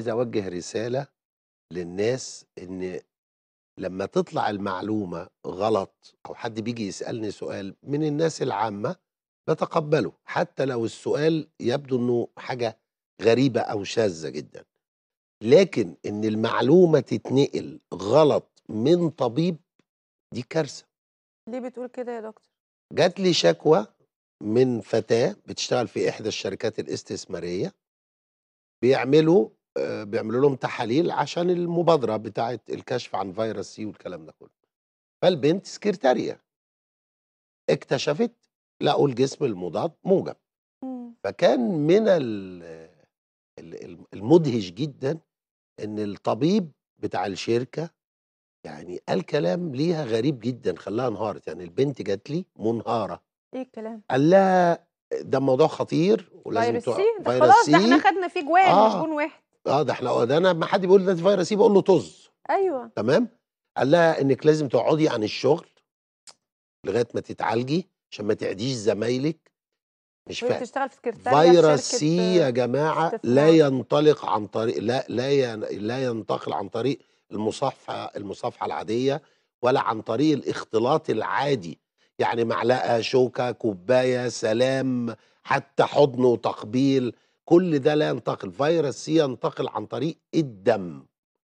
عايز أوجه رسالة للناس إن لما تطلع المعلومة غلط أو حد بيجي يسألني سؤال من الناس العامة بتقبله حتى لو السؤال يبدو إنه حاجة غريبة أو شاذة جدا لكن إن المعلومة تتنقل غلط من طبيب دي كارثة ليه بتقول كده يا دكتور؟ جات لي شكوى من فتاة بتشتغل في إحدى الشركات الاستثمارية بيعملوا آه، بيعملوا لهم تحاليل عشان المبادره بتاعه الكشف عن فيروس سي والكلام ده كله فالبنت سكرتاريه اكتشفت لقوا الجسم المضاد موجب فكان من المدهش جدا ان الطبيب بتاع الشركه يعني قال كلام ليها غريب جدا خلاها انهارت يعني البنت جات لي منهاره ايه الكلام قال لها ده موضوع خطير ولازم فيروس سي ده خلاص ده احنا خدنا فيه جوان آه. مش جون واحد اه ده احنا آه، ده انا لما حد بيقول لي نادي فيروس بقول له طز ايوه تمام قال لها انك لازم تقعدي عن الشغل لغايه ما تتعالجي عشان ما تعديش زمايلك مش فاهم بتشتغل في فيروس سي يا جماعه تفهم. لا ينطلق عن طريق لا لا لا ينتقل عن طريق المصافحه المصافحه العاديه ولا عن طريق الاختلاط العادي يعني معلقه شوكه كوبايه سلام حتى حضن وتقبيل كل ده لا ينتقل فيروس سي ينتقل عن طريق الدم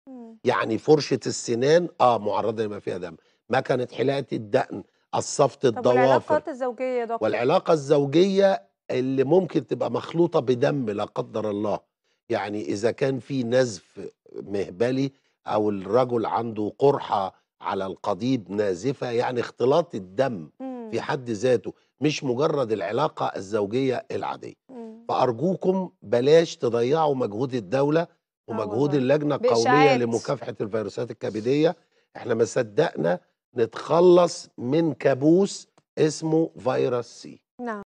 مم. يعني فرشة السنان اه معرضة لما فيها دم مكنة حلاقة الدقن الصفت الضوافر والعلاقات الزوجية دكتور والعلاقة الزوجية اللي ممكن تبقى مخلوطة بدم لا قدر الله يعني إذا كان في نزف مهبلي أو الرجل عنده قرحة على القضيب نازفة يعني اختلاط الدم مم. في حد ذاته مش مجرد العلاقة الزوجية العادية مم. فارجوكم بلاش تضيعوا مجهود الدوله ومجهود اللجنه القوميه لمكافحه الفيروسات الكبديه احنا ما صدقنا نتخلص من كابوس اسمه فيروس سي نعم